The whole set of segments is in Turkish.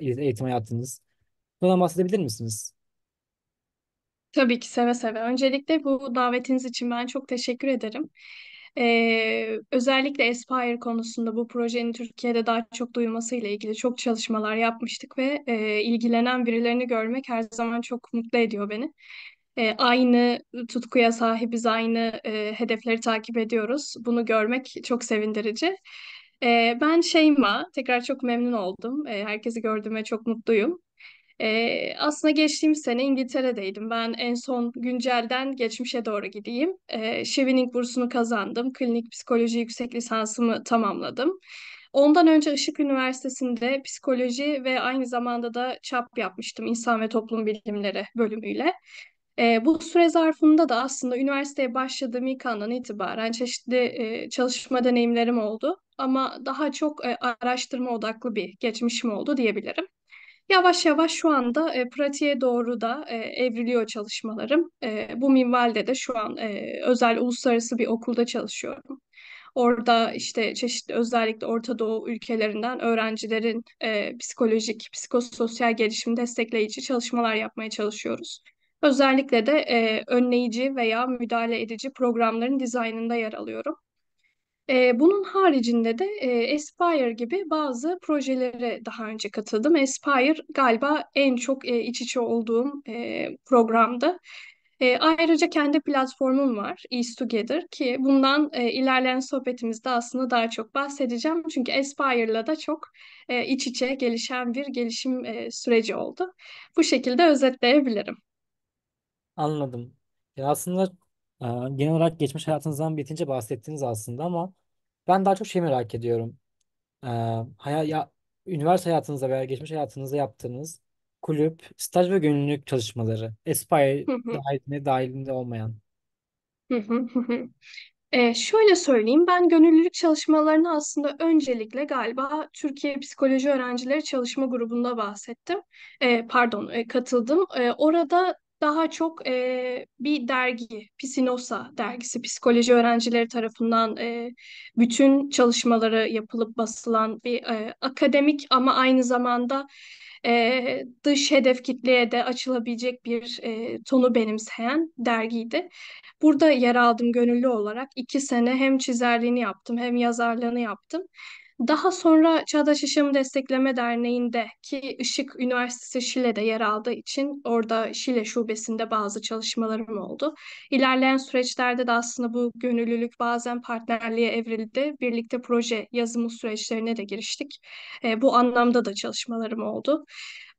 eğitim hayatınız. Bundan bahsedebilir misiniz? Tabii ki seve seve. Öncelikle bu davetiniz için ben çok teşekkür ederim. Ee, özellikle Aspire konusunda bu projenin Türkiye'de daha çok ile ilgili çok çalışmalar yapmıştık ve e, ilgilenen birilerini görmek her zaman çok mutlu ediyor beni. E, aynı tutkuya sahibiz, aynı e, hedefleri takip ediyoruz. Bunu görmek çok sevindirici. Ee, ben Şeyma, tekrar çok memnun oldum. Ee, herkesi gördüğüme çok mutluyum. Ee, aslında geçtiğimiz sene İngiltere'deydim. Ben en son güncelden geçmişe doğru gideyim. Ee, Chevening bursunu kazandım. Klinik psikoloji yüksek lisansımı tamamladım. Ondan önce Işık Üniversitesi'nde psikoloji ve aynı zamanda da ÇAP yapmıştım. İnsan ve Toplum Bilimleri bölümüyle. E, bu süre zarfında da aslında üniversiteye başladığım ilk andan itibaren çeşitli e, çalışma deneyimlerim oldu ama daha çok e, araştırma odaklı bir geçmişim oldu diyebilirim. Yavaş yavaş şu anda e, pratiğe doğru da e, evriliyor çalışmalarım. E, bu minvalde de şu an e, özel uluslararası bir okulda çalışıyorum. Orada işte çeşitli özellikle Orta Doğu ülkelerinden öğrencilerin e, psikolojik, psikososyal gelişim destekleyici çalışmalar yapmaya çalışıyoruz. Özellikle de e, önleyici veya müdahale edici programların dizaynında yer alıyorum bunun haricinde de e, Aspire gibi bazı projelere daha önce katıldım. Aspire galiba en çok iç içe olduğum programdı. ayrıca kendi platformum var East Together ki bundan ilerleyen sohbetimizde aslında daha çok bahsedeceğim. Çünkü Aspire'la da çok iç içe gelişen bir gelişim süreci oldu. Bu şekilde özetleyebilirim. Anladım. Ya aslında ee, genel olarak geçmiş hayatınızdan bitince bahsettiniz aslında ama ben daha çok şey merak ediyorum. Ee, haya- ya, üniversite hayatınızda veya geçmiş hayatınızda yaptığınız kulüp, staj ve gönüllülük çalışmaları. Aspire Hı hı, dahilinde, dahilinde olmayan. hı ee, şöyle söyleyeyim, ben gönüllülük çalışmalarını aslında öncelikle galiba Türkiye Psikoloji Öğrencileri Çalışma Grubu'nda bahsettim. Ee, pardon, e, katıldım. Ee, orada daha çok e, bir dergi, Pisinosa dergisi, psikoloji öğrencileri tarafından e, bütün çalışmaları yapılıp basılan bir e, akademik ama aynı zamanda e, dış hedef kitleye de açılabilecek bir e, tonu benimseyen dergiydi. Burada yer aldım gönüllü olarak. iki sene hem çizerliğini yaptım hem yazarlığını yaptım. Daha sonra Çağdaş Yaşamı Destekleme Derneği'nde ki Işık Üniversitesi Şile'de yer aldığı için orada Şile Şubesi'nde bazı çalışmalarım oldu. İlerleyen süreçlerde de aslında bu gönüllülük bazen partnerliğe evrildi. Birlikte proje yazımı süreçlerine de giriştik. E, bu anlamda da çalışmalarım oldu.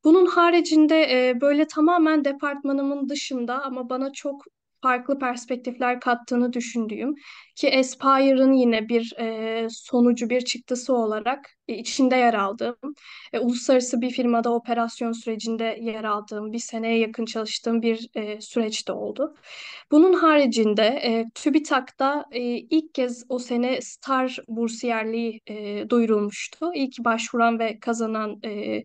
Bunun haricinde e, böyle tamamen departmanımın dışında ama bana çok farklı perspektifler kattığını düşündüğüm ki Aspire'ın yine bir e, sonucu bir çıktısı olarak e, içinde yer aldığım, e, uluslararası bir firmada operasyon sürecinde yer aldığım, bir seneye yakın çalıştığım bir e, süreç oldu. Bunun haricinde e, TÜBİTAK'ta e, ilk kez o sene STAR bursiyerliği e, duyurulmuştu. İlk başvuran ve kazanan e,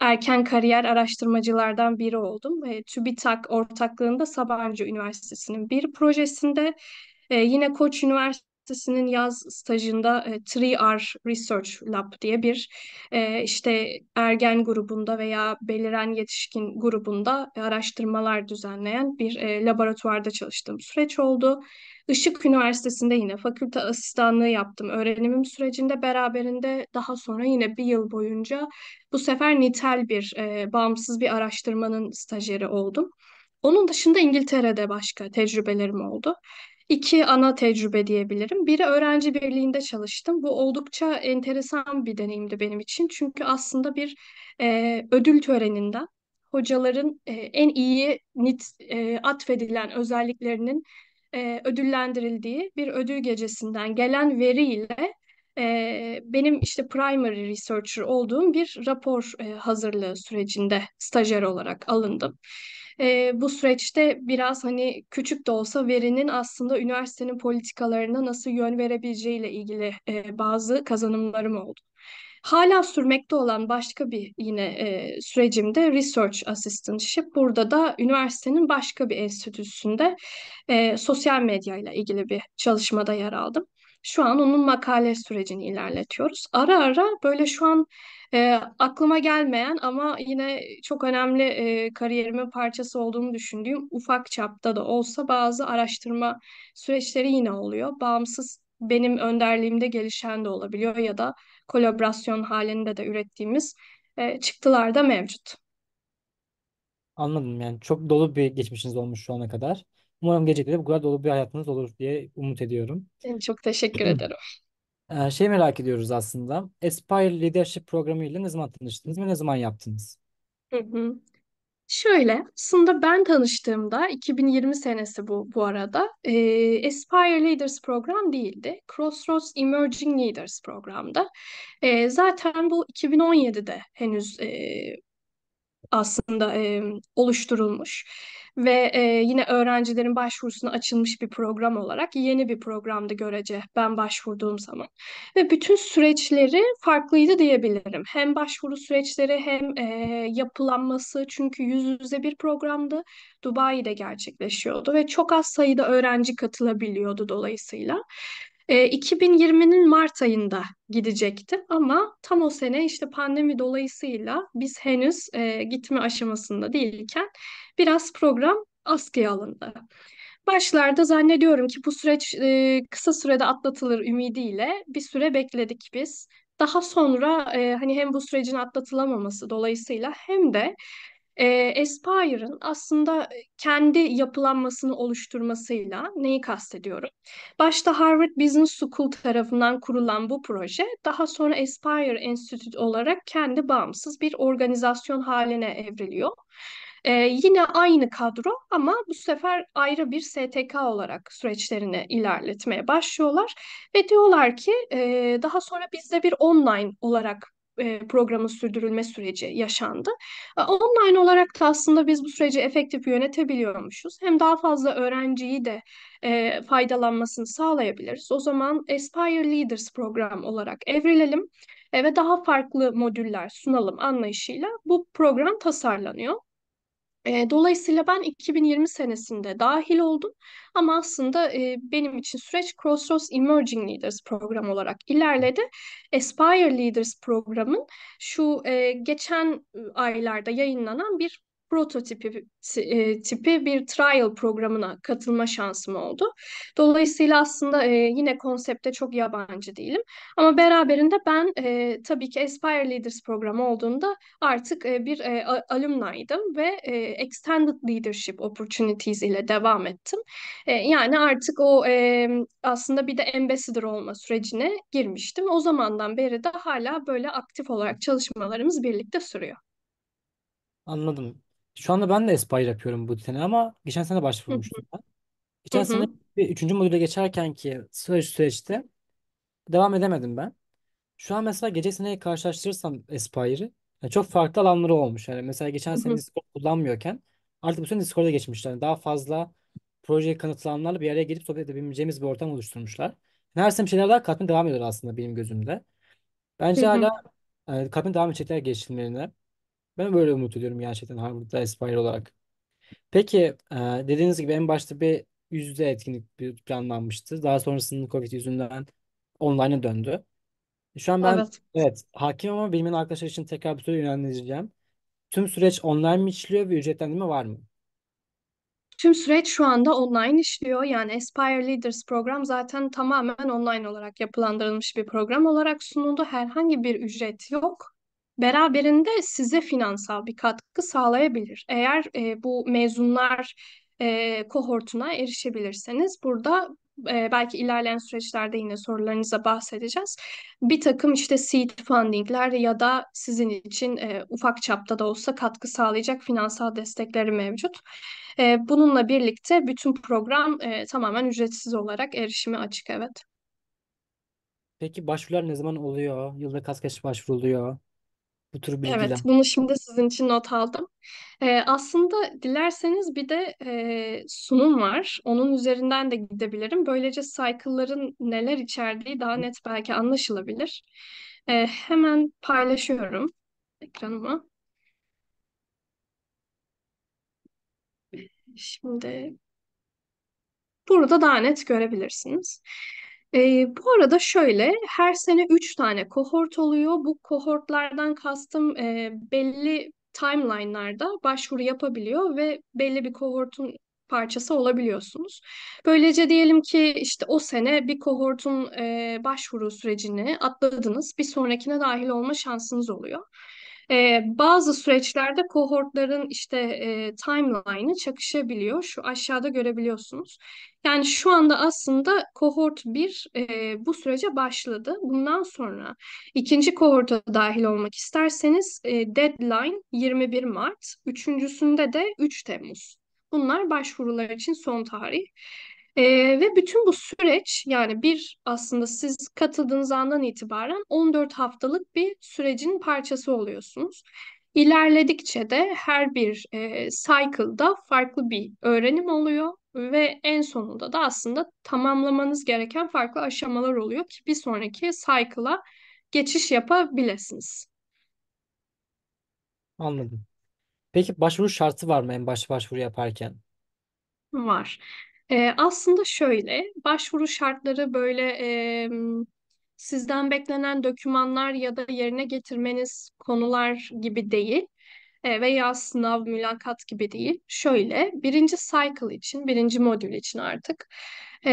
erken kariyer araştırmacılardan biri oldum. E, TÜBİTAK ortaklığında Sabancı Üniversitesi'nin bir projesinde e, yine Koç Üniversitesi Üniversitesi'nin yaz stajında e, 3R Research Lab diye bir e, işte ergen grubunda veya beliren yetişkin grubunda araştırmalar düzenleyen bir e, laboratuvarda çalıştığım süreç oldu. Işık Üniversitesi'nde yine fakülte asistanlığı yaptım. Öğrenimim sürecinde beraberinde daha sonra yine bir yıl boyunca bu sefer nitel bir e, bağımsız bir araştırmanın stajyeri oldum. Onun dışında İngiltere'de başka tecrübelerim oldu iki ana tecrübe diyebilirim. Biri öğrenci birliğinde çalıştım. Bu oldukça enteresan bir deneyimdi benim için. Çünkü aslında bir e, ödül töreninden hocaların e, en iyi nit e, atfedilen özelliklerinin e, ödüllendirildiği bir ödül gecesinden gelen veriyle e, benim işte primary researcher olduğum bir rapor e, hazırlığı sürecinde stajyer olarak alındım e, bu süreçte biraz hani küçük de olsa verinin aslında üniversitenin politikalarına nasıl yön verebileceğiyle ilgili e, bazı kazanımlarım oldu. Hala sürmekte olan başka bir yine e, sürecimde Research Assistantship. Burada da üniversitenin başka bir enstitüsünde e, sosyal medya ile ilgili bir çalışmada yer aldım. Şu an onun makale sürecini ilerletiyoruz. Ara ara böyle şu an e, aklıma gelmeyen ama yine çok önemli e, kariyerimin parçası olduğunu düşündüğüm ufak çapta da olsa bazı araştırma süreçleri yine oluyor. Bağımsız benim önderliğimde gelişen de olabiliyor ya da kolaborasyon halinde de ürettiğimiz e, çıktılar da mevcut. Anladım yani çok dolu bir geçmişiniz olmuş şu ana kadar. Umarım gelecekte bu kadar dolu bir hayatınız olur diye umut ediyorum. Çok teşekkür ederim. Ee, şey merak ediyoruz aslında. Aspire Leadership Programı ile ne zaman tanıştınız ve ne zaman yaptınız? Hı hı. Şöyle, aslında ben tanıştığımda 2020 senesi bu bu arada e, Aspire Leaders program değildi. Crossroads Emerging Leaders programda. E, zaten bu 2017'de henüz e, aslında e, oluşturulmuş ve e, yine öğrencilerin başvurusuna açılmış bir program olarak yeni bir programda görece ben başvurduğum zaman. Ve bütün süreçleri farklıydı diyebilirim. Hem başvuru süreçleri hem e, yapılanması çünkü yüz yüze bir programdı. Dubai'de gerçekleşiyordu ve çok az sayıda öğrenci katılabiliyordu dolayısıyla. 2020'nin e, Mart ayında gidecekti ama tam o sene işte pandemi dolayısıyla biz henüz e, gitme aşamasında değilken biraz program askıya alındı. Başlarda zannediyorum ki bu süreç e, kısa sürede atlatılır ümidiyle bir süre bekledik biz. Daha sonra e, hani hem bu sürecin atlatılamaması dolayısıyla hem de e, Aspire'ın aslında kendi yapılanmasını oluşturmasıyla neyi kastediyorum? Başta Harvard Business School tarafından kurulan bu proje daha sonra Aspire Institute olarak kendi bağımsız bir organizasyon haline evriliyor. Ee, yine aynı kadro ama bu sefer ayrı bir STK olarak süreçlerini ilerletmeye başlıyorlar ve diyorlar ki e, daha sonra bizde bir online olarak e, programın sürdürülme süreci yaşandı. E, online olarak da aslında biz bu süreci efektif yönetebiliyormuşuz. Hem daha fazla öğrenciyi de e, faydalanmasını sağlayabiliriz. O zaman Aspire Leaders program olarak evrilelim e, ve daha farklı modüller sunalım anlayışıyla bu program tasarlanıyor. E, dolayısıyla ben 2020 senesinde dahil oldum ama aslında e, benim için süreç Crossroads Emerging Leaders programı olarak ilerledi. Aspire Leaders programın şu e, geçen ıı, aylarda yayınlanan bir prototipi e, tipi bir trial programına katılma şansım oldu. Dolayısıyla aslında e, yine konsepte çok yabancı değilim. Ama beraberinde ben e, tabii ki Aspire Leaders programı olduğunda artık e, bir e, alumnaydım ve e, Extended Leadership Opportunities ile devam ettim. E, yani artık o e, aslında bir de ambassador olma sürecine girmiştim. O zamandan beri de hala böyle aktif olarak çalışmalarımız birlikte sürüyor. Anladım. Şu anda ben de Aspire yapıyorum bu sene ama geçen sene Hı başvurmuştum ben. Geçen sene hı. bir üçüncü modüle geçerken ki süreç süreçte devam edemedim ben. Şu an mesela geçen seneyi karşılaştırırsam Aspire'ı yani çok farklı alanları olmuş. Yani mesela geçen sene Discord kullanmıyorken artık bu sene Discord'a geçmişler. Yani daha fazla projeye kanıtlananlarla bir araya gelip sohbet edebileceğimiz bir ortam oluşturmuşlar. Yani her sene bir şeyler daha katmaya devam ediyor aslında benim gözümde. Bence hala e, katmaya devam edecekler gelişimlerine. Ben böyle umut ediyorum gerçekten Harvard'da Aspire olarak. Peki e, dediğiniz gibi en başta bir yüz yüze etkinlik bir planlanmıştı. Daha sonrasında Covid yüzünden online'a döndü. Şu an ben Evet. evet hakim ama bilmeyen arkadaşlar için tekrar bir soru yönlendireceğim. Tüm süreç online mi işliyor ve ücretlendirme var mı? Tüm süreç şu anda online işliyor. Yani Aspire Leaders program zaten tamamen online olarak yapılandırılmış bir program olarak sunuldu. Herhangi bir ücret yok beraberinde size finansal bir katkı sağlayabilir. Eğer e, bu mezunlar e, kohortuna erişebilirseniz burada e, belki ilerleyen süreçlerde yine sorularınıza bahsedeceğiz. Bir takım işte seed fundingler ya da sizin için e, ufak çapta da olsa katkı sağlayacak finansal destekleri mevcut. E, bununla birlikte bütün program e, tamamen ücretsiz olarak erişimi açık evet. Peki başvurular ne zaman oluyor? Yılda kaç kez başvuruluyor? bu tür bilgiler. Evet, bunu şimdi sizin için not aldım. Ee, aslında dilerseniz bir de e, sunum var. Onun üzerinden de gidebilirim. Böylece cycle'ların neler içerdiği daha net belki anlaşılabilir. Ee, hemen paylaşıyorum ekranıma. Şimdi burada daha net görebilirsiniz. E, bu arada şöyle, her sene üç tane kohort oluyor. Bu kohortlardan kastım e, belli timeline'larda başvuru yapabiliyor ve belli bir kohortun parçası olabiliyorsunuz. Böylece diyelim ki işte o sene bir kohortun e, başvuru sürecini atladınız. Bir sonrakine dahil olma şansınız oluyor. E, bazı süreçlerde kohortların işte e, timeline'ı çakışabiliyor. Şu aşağıda görebiliyorsunuz. Yani şu anda aslında kohort 1 e, bu sürece başladı. Bundan sonra ikinci kohorta dahil olmak isterseniz e, deadline 21 Mart, üçüncüsünde de 3 Temmuz. Bunlar başvurular için son tarih. E, ve bütün bu süreç yani bir aslında siz katıldığınız andan itibaren 14 haftalık bir sürecin parçası oluyorsunuz. İlerledikçe de her bir e, cycle'da farklı bir öğrenim oluyor ve en sonunda da aslında tamamlamanız gereken farklı aşamalar oluyor ki bir sonraki cycle'a geçiş yapabilirsiniz. Anladım. Peki başvuru şartı var mı en baş başvuru yaparken? Var. Ee, aslında şöyle, başvuru şartları böyle e, sizden beklenen dokümanlar ya da yerine getirmeniz konular gibi değil e, veya sınav, mülakat gibi değil. Şöyle, birinci cycle için, birinci modül için artık e,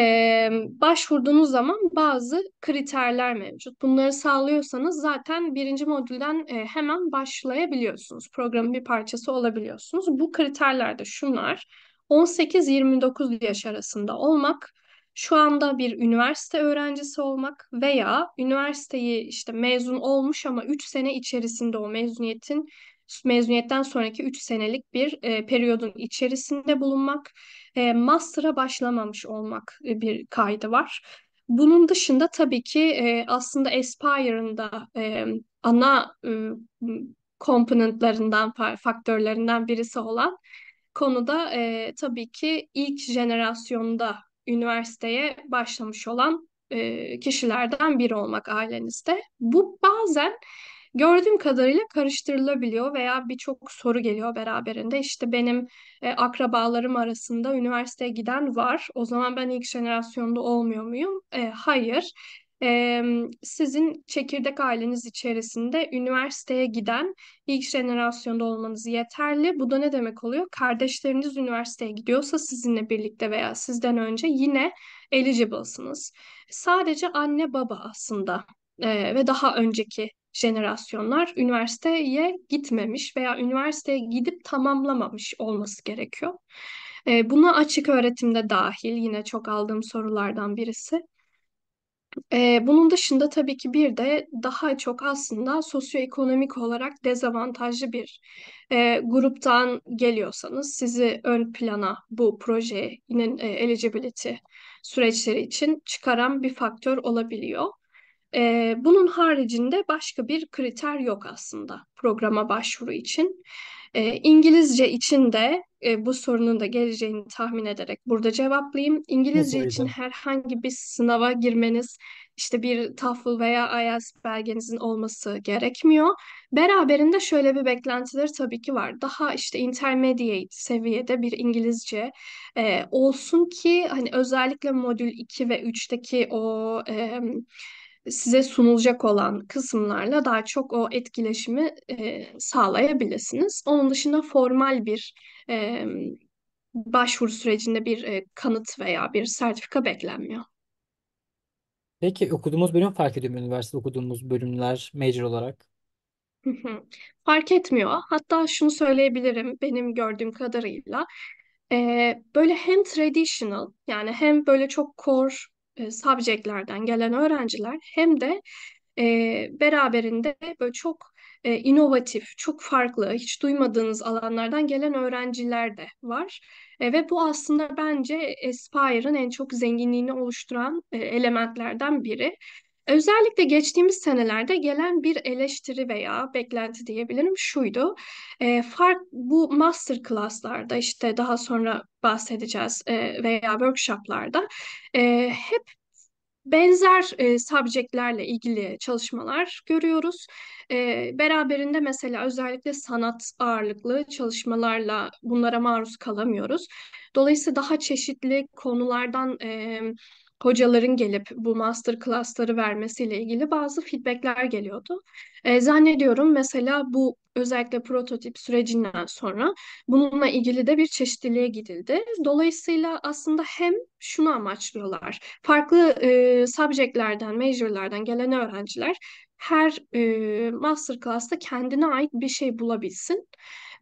başvurduğunuz zaman bazı kriterler mevcut. Bunları sağlıyorsanız zaten birinci modülden e, hemen başlayabiliyorsunuz. Programın bir parçası olabiliyorsunuz. Bu kriterler de şunlar. 18-29 yaş arasında olmak, şu anda bir üniversite öğrencisi olmak veya üniversiteyi işte mezun olmuş ama 3 sene içerisinde o mezuniyetin mezuniyetten sonraki 3 senelik bir e, periyodun içerisinde bulunmak, e, master'a başlamamış olmak e, bir kaydı var. Bunun dışında tabii ki e, aslında Aspire'ın da e, ana e, komponentlarından, faktörlerinden birisi olan konuda e, tabii ki ilk jenerasyonda üniversiteye başlamış olan e, kişilerden biri olmak ailenizde. Bu bazen gördüğüm kadarıyla karıştırılabiliyor veya birçok soru geliyor beraberinde. İşte benim e, akrabalarım arasında üniversiteye giden var. O zaman ben ilk jenerasyonda olmuyor muyum? E, hayır sizin çekirdek aileniz içerisinde üniversiteye giden ilk jenerasyonda olmanız yeterli. Bu da ne demek oluyor? Kardeşleriniz üniversiteye gidiyorsa sizinle birlikte veya sizden önce yine eligible'sınız. Sadece anne baba aslında ve daha önceki jenerasyonlar üniversiteye gitmemiş veya üniversiteye gidip tamamlamamış olması gerekiyor. Buna açık öğretimde dahil yine çok aldığım sorulardan birisi. Ee, bunun dışında tabii ki bir de daha çok aslında sosyoekonomik olarak dezavantajlı bir e, gruptan geliyorsanız sizi ön plana bu projenin e, eligibility süreçleri için çıkaran bir faktör olabiliyor. E, bunun haricinde başka bir kriter yok aslında programa başvuru için. E, İngilizce için de e, bu sorunun da geleceğini tahmin ederek burada cevaplayayım. İngilizce için herhangi bir sınava girmeniz, işte bir TOEFL veya IELTS belgenizin olması gerekmiyor. Beraberinde şöyle bir beklentiler tabii ki var. Daha işte intermediate seviyede bir İngilizce e, olsun ki hani özellikle modül 2 ve 3'teki o e, size sunulacak olan kısımlarla daha çok o etkileşimi e, sağlayabilirsiniz. Onun dışında formal bir e, başvuru sürecinde bir e, kanıt veya bir sertifika beklenmiyor. Peki okuduğumuz bölüm fark ediyor mu üniversite okuduğumuz bölümler major olarak? Fark etmiyor. Hatta şunu söyleyebilirim benim gördüğüm kadarıyla. E, böyle hem traditional yani hem böyle çok core e, subjectlerden gelen öğrenciler hem de e, beraberinde böyle çok e, inovatif, çok farklı, hiç duymadığınız alanlardan gelen öğrenciler de var. E, ve bu aslında bence Aspire'ın en çok zenginliğini oluşturan e, elementlerden biri. Özellikle geçtiğimiz senelerde gelen bir eleştiri veya beklenti diyebilirim şuydu. E, fark bu master class'larda işte daha sonra bahsedeceğiz e, veya workshop'larda e, hep benzer e, subjectlerle ilgili çalışmalar görüyoruz. E, beraberinde mesela özellikle sanat ağırlıklı çalışmalarla bunlara maruz kalamıyoruz. Dolayısıyla daha çeşitli konulardan e, hocaların gelip bu master class'ları vermesiyle ilgili bazı feedback'ler geliyordu. E, zannediyorum mesela bu özellikle prototip sürecinden sonra bununla ilgili de bir çeşitliliğe gidildi. Dolayısıyla aslında hem şunu amaçlıyorlar. Farklı e, subjectlerden, major'lardan gelen öğrenciler her e, masterclass'ta kendine ait bir şey bulabilsin.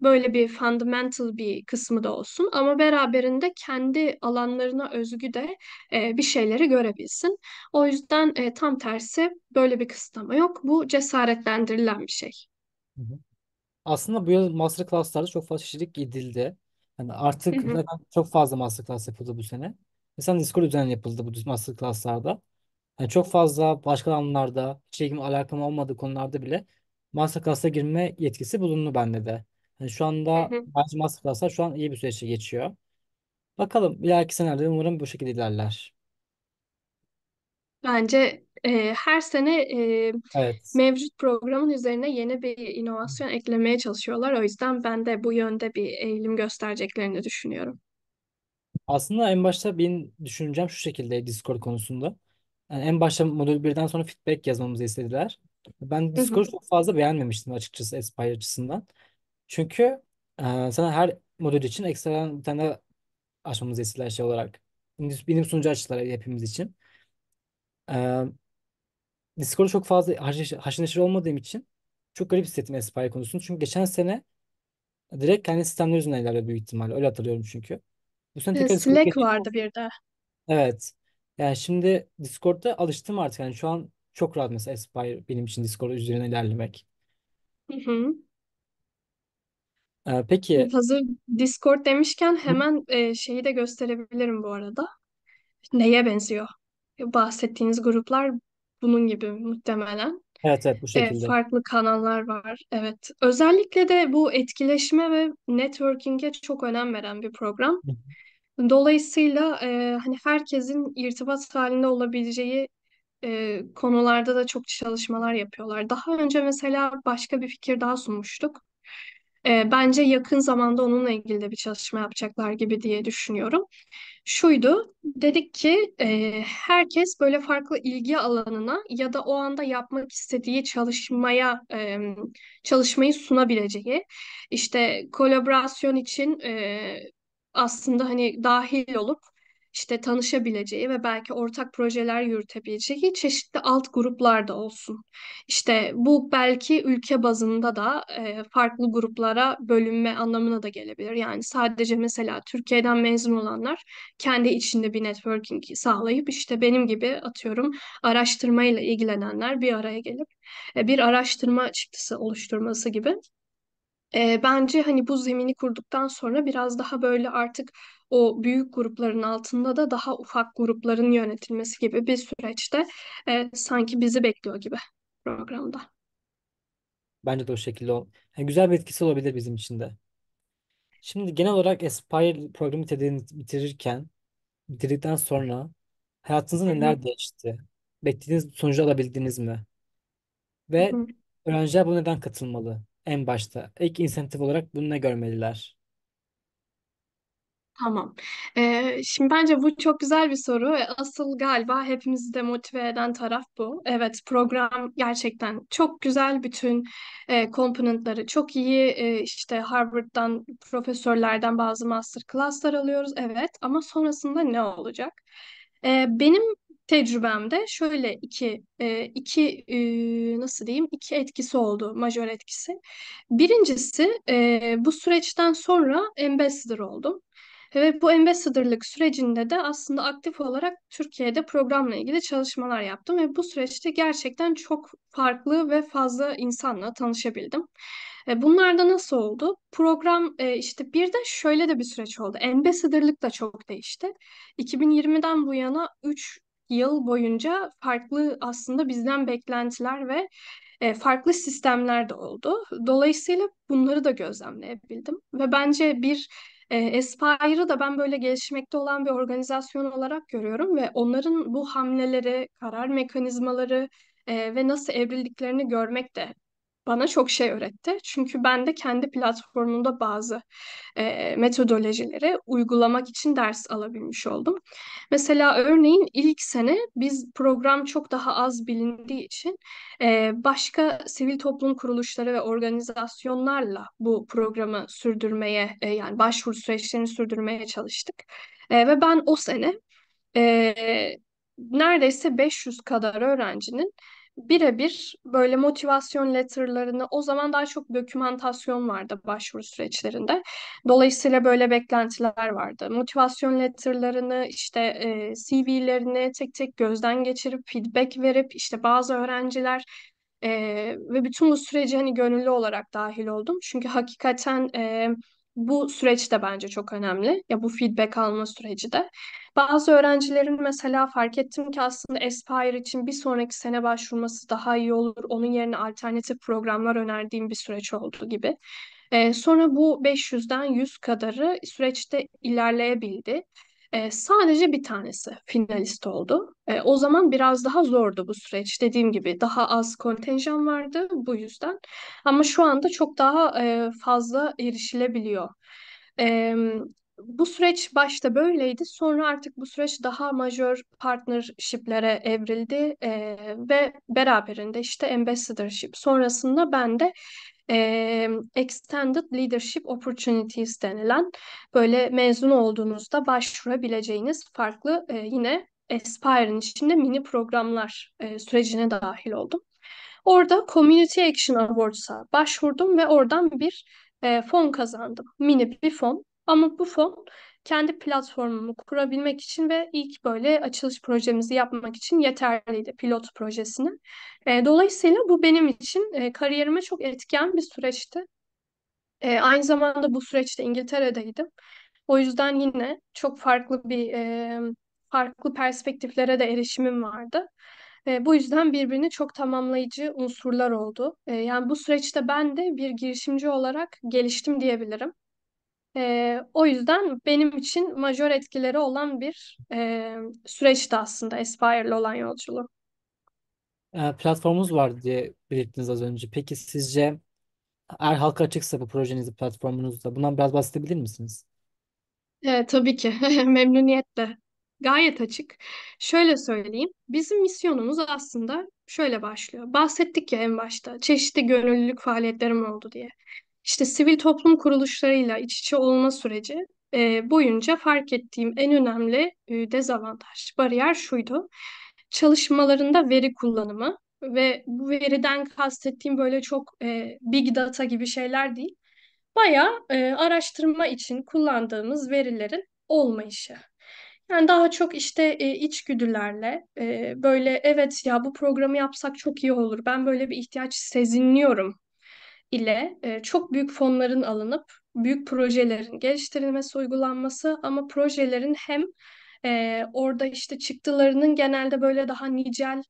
Böyle bir fundamental bir kısmı da olsun ama beraberinde kendi alanlarına özgü de e, bir şeyleri görebilsin. O yüzden e, tam tersi böyle bir kısıtlama yok. Bu cesaretlendirilen bir şey. Aslında bu yıl masterclasslarda çok fazla çeşitlilik gidildi. Yani artık hı hı. çok fazla masterclass yapıldı bu sene. Mesela Discord üzerinden yapıldı bu masterclasslarda. Yani çok fazla başka alanlarda, hiç ilgim alakam olmadığı konularda bile masterclass'a girme yetkisi bulundu bende de. Yani şu Hı anda hı. bence masterclasslar şu an iyi bir süreçte geçiyor. Bakalım ileriki senelerde umarım bu şekilde ilerler. Bence e, her sene e, Evet. mevcut programın üzerine yeni bir inovasyon eklemeye çalışıyorlar. O yüzden ben de bu yönde bir eğilim göstereceklerini düşünüyorum. Aslında en başta benim düşüncem şu şekilde Discord konusunda. Yani en başta modül 1'den sonra feedback yazmamızı istediler. Ben Hı hı. Discord'u çok fazla beğenmemiştim açıkçası Aspire açısından. Çünkü e, sana her modül için ekstra bir tane daha açmamızı istediler şey olarak. Benim sunucu açtılar hepimiz için. E, Discord'a çok fazla haşır, neşir olmadığım için çok garip hissettim Aspire konusunu. Çünkü geçen sene direkt kendi sistemler yüzünden ilerledi büyük ihtimalle. Öyle hatırlıyorum çünkü. Bu sene tekrar Discord'a Slack geçtim. vardı bir de. Evet. Yani şimdi Discord'da alıştım artık. Yani şu an çok rahat mesela Aspire benim için Discord üzerinden ilerlemek. Hı hı. Ee, peki Hazır Discord demişken hemen e, şeyi de gösterebilirim bu arada. Neye benziyor? E, bahsettiğiniz gruplar bunun gibi muhtemelen. evet evet bu E, şekilde. farklı kanallar var. Evet. Özellikle de bu etkileşime ve networking'e çok önem veren bir program. Dolayısıyla e, hani herkesin irtibat halinde olabileceği e, konularda da çok çalışmalar yapıyorlar. Daha önce mesela başka bir fikir daha sunmuştuk. E, bence yakın zamanda onunla ilgili de bir çalışma yapacaklar gibi diye düşünüyorum. Şuydu, dedik ki e, herkes böyle farklı ilgi alanına ya da o anda yapmak istediği çalışmaya e, çalışmayı sunabileceği, işte kolaborasyon için e, aslında hani dahil olup işte tanışabileceği ve belki ortak projeler yürütebileceği çeşitli alt gruplar da olsun. İşte bu belki ülke bazında da e, farklı gruplara bölünme anlamına da gelebilir. Yani sadece mesela Türkiye'den mezun olanlar kendi içinde bir networking sağlayıp işte benim gibi atıyorum araştırmayla ilgilenenler bir araya gelip e, bir araştırma çıktısı oluşturması gibi e, bence hani bu zemini kurduktan sonra biraz daha böyle artık o büyük grupların altında da daha ufak grupların yönetilmesi gibi bir süreçte e, sanki bizi bekliyor gibi programda. Bence de o şekilde ol. Yani güzel bir etkisi olabilir bizim için de. Şimdi genel olarak Aspire programı bitirir- bitirirken, bitirdikten sonra hayatınızda Hı hı. neler değişti? Beklediğiniz sonucu alabildiniz mi? Ve Hı öğrenciler bu neden katılmalı? en başta. Ek insentif olarak bunu ne görmeliler? Tamam. Ee, şimdi bence bu çok güzel bir soru. Asıl galiba hepimizi de motive eden taraf bu. Evet, program gerçekten çok güzel bütün e, komponentleri. Çok iyi e, işte Harvard'dan profesörlerden bazı master class'lar alıyoruz. Evet ama sonrasında ne olacak? Ee, benim tecrübemde şöyle iki e, iki e, nasıl diyeyim iki etkisi oldu majör etkisi. Birincisi e, bu süreçten sonra ambassador oldum. Ve bu ambassador'lık sürecinde de aslında aktif olarak Türkiye'de programla ilgili çalışmalar yaptım ve bu süreçte gerçekten çok farklı ve fazla insanla tanışabildim. E, bunlar da nasıl oldu? Program e, işte bir de şöyle de bir süreç oldu. Ambassador'lık da çok değişti. 2020'den bu yana 3 yıl boyunca farklı aslında bizden beklentiler ve e, farklı sistemler de oldu. Dolayısıyla bunları da gözlemleyebildim ve bence bir e, da ben böyle gelişmekte olan bir organizasyon olarak görüyorum ve onların bu hamleleri, karar mekanizmaları e, ve nasıl evrildiklerini görmek de bana çok şey öğretti. Çünkü ben de kendi platformumda bazı e, metodolojileri uygulamak için ders alabilmiş oldum. Mesela örneğin ilk sene biz program çok daha az bilindiği için e, başka sivil toplum kuruluşları ve organizasyonlarla bu programı sürdürmeye e, yani başvuru süreçlerini sürdürmeye çalıştık. E, ve ben o sene e, neredeyse 500 kadar öğrencinin birebir böyle motivasyon letterlarını o zaman daha çok dokümantasyon vardı başvuru süreçlerinde. Dolayısıyla böyle beklentiler vardı. Motivasyon letterlarını işte e, CV'lerini tek tek gözden geçirip feedback verip işte bazı öğrenciler e, ve bütün bu süreci hani gönüllü olarak dahil oldum. Çünkü hakikaten e, bu süreç de bence çok önemli. Ya bu feedback alma süreci de. Bazı öğrencilerin mesela fark ettim ki aslında Aspire için bir sonraki sene başvurması daha iyi olur. Onun yerine alternatif programlar önerdiğim bir süreç oldu gibi. Ee, sonra bu 500'den 100 kadarı süreçte ilerleyebildi. E, sadece bir tanesi finalist oldu. E, o zaman biraz daha zordu bu süreç. Dediğim gibi daha az kontenjan vardı bu yüzden. Ama şu anda çok daha e, fazla erişilebiliyor. E, bu süreç başta böyleydi. Sonra artık bu süreç daha majör partnershiplere evrildi e, ve beraberinde işte ambassadorship sonrasında ben de e, Extended Leadership Opportunities denilen böyle mezun olduğunuzda başvurabileceğiniz farklı e, yine Aspire'ın içinde mini programlar e, sürecine dahil oldum. Orada Community Action Awards'a başvurdum ve oradan bir e, fon kazandım. Mini bir fon ama bu fon kendi platformumu kurabilmek için ve ilk böyle açılış projemizi yapmak için yeterliydi pilot projesini. E, dolayısıyla bu benim için e, kariyerime çok etken bir süreçti. E, aynı zamanda bu süreçte İngiltere'deydim. O yüzden yine çok farklı bir e, farklı perspektiflere de erişimim vardı. E, bu yüzden birbirini çok tamamlayıcı unsurlar oldu. E, yani bu süreçte ben de bir girişimci olarak geliştim diyebilirim. E, o yüzden benim için majör etkileri olan bir e, süreçti aslında Aspire'lı olan yolculuğu. E, platformunuz var diye belirttiniz az önce. Peki sizce eğer halka açıksa bu projenizi platformunuzda bundan biraz bahsedebilir misiniz? E, tabii ki memnuniyetle. Gayet açık. Şöyle söyleyeyim. Bizim misyonumuz aslında şöyle başlıyor. Bahsettik ya en başta. Çeşitli gönüllülük faaliyetlerim oldu diye işte sivil toplum kuruluşlarıyla iç içe olma süreci e, boyunca fark ettiğim en önemli e, dezavantaj, bariyer şuydu. Çalışmalarında veri kullanımı ve bu veriden kastettiğim böyle çok e, big data gibi şeyler değil. Bayağı e, araştırma için kullandığımız verilerin olmayışı. Yani daha çok işte e, içgüdülerle e, böyle evet ya bu programı yapsak çok iyi olur. Ben böyle bir ihtiyaç sezinliyorum ile e, çok büyük fonların alınıp büyük projelerin geliştirilmesi, uygulanması ama projelerin hem e, orada işte çıktılarının genelde böyle daha nicel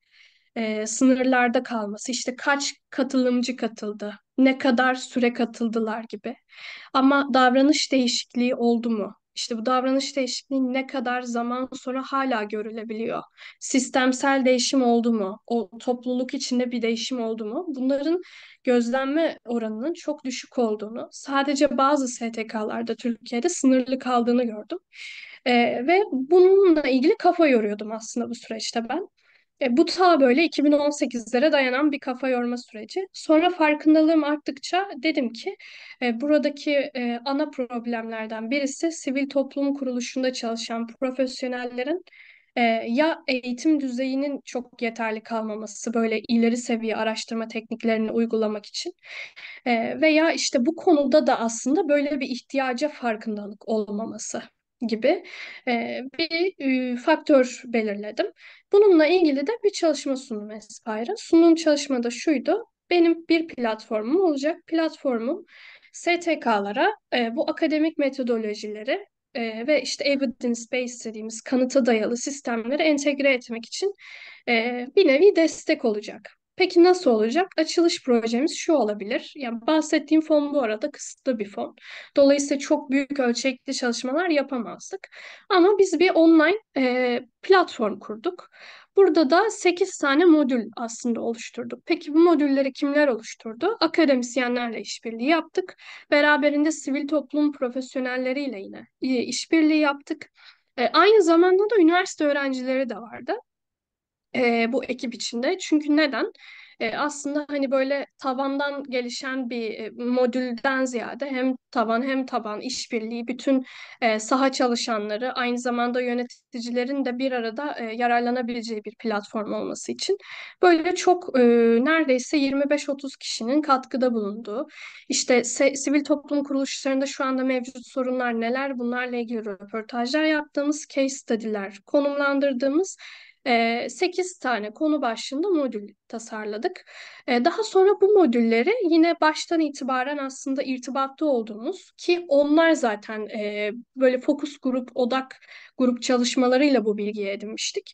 e, sınırlarda kalması. işte kaç katılımcı katıldı, ne kadar süre katıldılar gibi. Ama davranış değişikliği oldu mu? işte bu davranış değişikliği ne kadar zaman sonra hala görülebiliyor? Sistemsel değişim oldu mu? O topluluk içinde bir değişim oldu mu? Bunların gözlenme oranının çok düşük olduğunu, sadece bazı STK'larda Türkiye'de sınırlı kaldığını gördüm. E, ve bununla ilgili kafa yoruyordum aslında bu süreçte ben. E, bu ta böyle 2018'lere dayanan bir kafa yorma süreci. Sonra farkındalığım arttıkça dedim ki e, buradaki e, ana problemlerden birisi sivil toplum kuruluşunda çalışan profesyonellerin ya eğitim düzeyinin çok yeterli kalmaması böyle ileri seviye araştırma tekniklerini uygulamak için veya işte bu konuda da aslında böyle bir ihtiyaca farkındalık olmaması gibi bir faktör belirledim. Bununla ilgili de bir çalışma sundum espire. Sunum çalışmada şuydu. Benim bir platformum olacak. Platformum STK'lara e, bu akademik metodolojileri e, ve işte evidence-based dediğimiz kanıta dayalı sistemleri entegre etmek için e, bir nevi destek olacak. Peki nasıl olacak? Açılış projemiz şu olabilir. Yani bahsettiğim fon bu arada kısıtlı bir fon. Dolayısıyla çok büyük ölçekli çalışmalar yapamazdık. Ama biz bir online e, platform kurduk. Burada da 8 tane modül aslında oluşturduk. Peki bu modülleri kimler oluşturdu? Akademisyenlerle işbirliği yaptık. Beraberinde sivil toplum profesyonelleriyle yine işbirliği yaptık. E, aynı zamanda da üniversite öğrencileri de vardı. E, bu ekip içinde. Çünkü neden? E, aslında hani böyle tavandan gelişen bir e, modülden ziyade hem tavan hem taban işbirliği bütün e, saha çalışanları aynı zamanda yöneticilerin de bir arada yararlanabileceği bir platform olması için böyle çok neredeyse 25-30 kişinin katkıda bulunduğu işte sivil toplum kuruluşlarında şu anda mevcut sorunlar neler bunlarla ilgili röportajlar yaptığımız case study'ler konumlandırdığımız 8 tane konu başlığında modül tasarladık. daha sonra bu modülleri yine baştan itibaren aslında irtibatta olduğumuz ki onlar zaten böyle fokus grup, odak grup çalışmalarıyla bu bilgiye edinmiştik.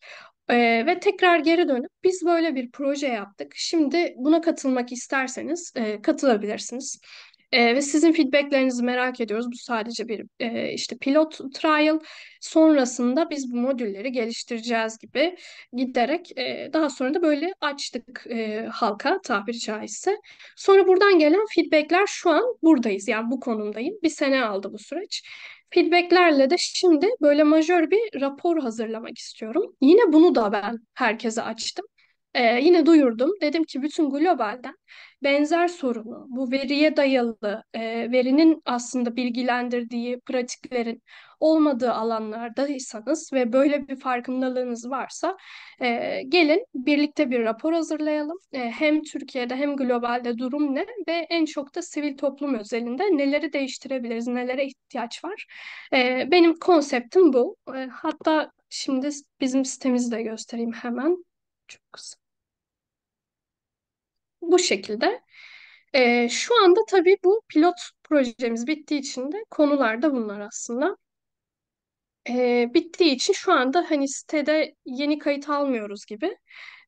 ve tekrar geri dönüp biz böyle bir proje yaptık. Şimdi buna katılmak isterseniz katılabilirsiniz. E, ve sizin feedbacklerinizi merak ediyoruz. Bu sadece bir e, işte pilot trial. Sonrasında biz bu modülleri geliştireceğiz gibi giderek e, daha sonra da böyle açtık e, halka tabiri caizse. Sonra buradan gelen feedbackler şu an buradayız. Yani bu konumdayım. Bir sene aldı bu süreç. Feedbacklerle de şimdi böyle majör bir rapor hazırlamak istiyorum. Yine bunu da ben herkese açtım. Ee, yine duyurdum. Dedim ki bütün globalden benzer sorunu, bu veriye dayalı, e, verinin aslında bilgilendirdiği pratiklerin olmadığı alanlardaysanız ve böyle bir farkındalığınız varsa e, gelin birlikte bir rapor hazırlayalım. E, hem Türkiye'de hem globalde durum ne ve en çok da sivil toplum özelinde neleri değiştirebiliriz, nelere ihtiyaç var. E, benim konseptim bu. E, hatta şimdi bizim sitemizi de göstereyim hemen. Çok kısa bu şekilde. E, şu anda tabii bu pilot projemiz bittiği için de konular da bunlar aslında. E, bittiği için şu anda hani sitede yeni kayıt almıyoruz gibi.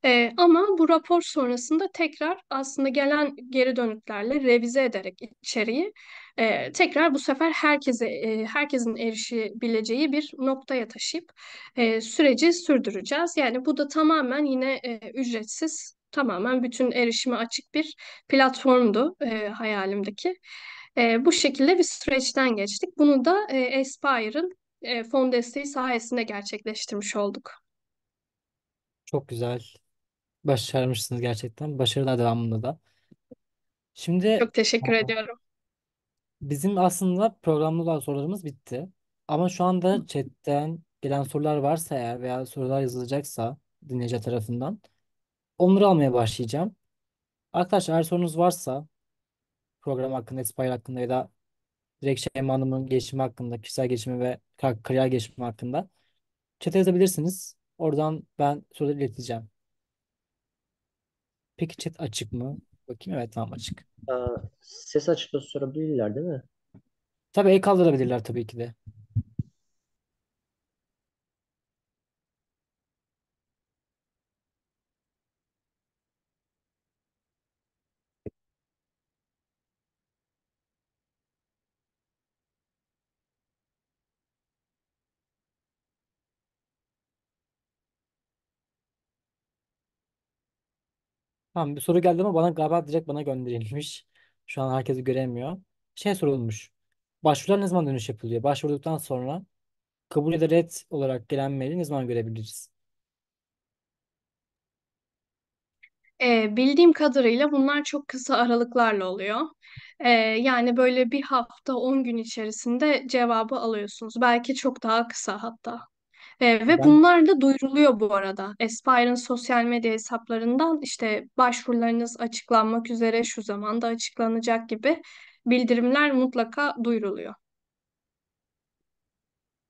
E, ama bu rapor sonrasında tekrar aslında gelen geri dönütlerle revize ederek içeriği e, tekrar bu sefer herkese e, herkesin erişebileceği bir noktaya taşıyıp e, süreci sürdüreceğiz. Yani bu da tamamen yine e, ücretsiz tamamen bütün erişime açık bir platformdu e, hayalimdeki. E, bu şekilde bir süreçten geçtik. Bunu da e, Aspire'ın e, fon desteği sayesinde gerçekleştirmiş olduk. Çok güzel. Başarmışsınız gerçekten. Başarılar devamında da. Şimdi Çok teşekkür ediyorum. bizim aslında programlı olan sorularımız bitti. Ama şu anda chatten gelen sorular varsa eğer veya sorular yazılacaksa dinleyici tarafından Onları almaya başlayacağım. Arkadaşlar eğer sorunuz varsa program hakkında, Inspire hakkında ya da direkt Şeyma Hanım'ın gelişimi hakkında, kişisel gelişimi ve kariyer gelişimi hakkında chat'e yazabilirsiniz. Oradan ben soruları ileteceğim. Peki chat açık mı? Bakayım evet tamam açık. Aa, ses açıkta sorabilirler değil mi? Tabii el kaldırabilirler tabii ki de. Tamam bir soru geldi ama bana galiba direkt bana gönderilmiş. Şu an herkesi göremiyor. Şey sorulmuş. Başvurular ne zaman dönüş yapılıyor? Başvurduktan sonra kabul ya da red olarak gelen maili ne zaman görebiliriz? Ee, bildiğim kadarıyla bunlar çok kısa aralıklarla oluyor. Ee, yani böyle bir hafta 10 gün içerisinde cevabı alıyorsunuz. Belki çok daha kısa hatta. E, ve Ben bunlar da duyuruluyor bu arada. Aspire'ın sosyal medya hesaplarından işte başvurularınız açıklanmak üzere şu zamanda açıklanacak gibi bildirimler mutlaka duyuruluyor.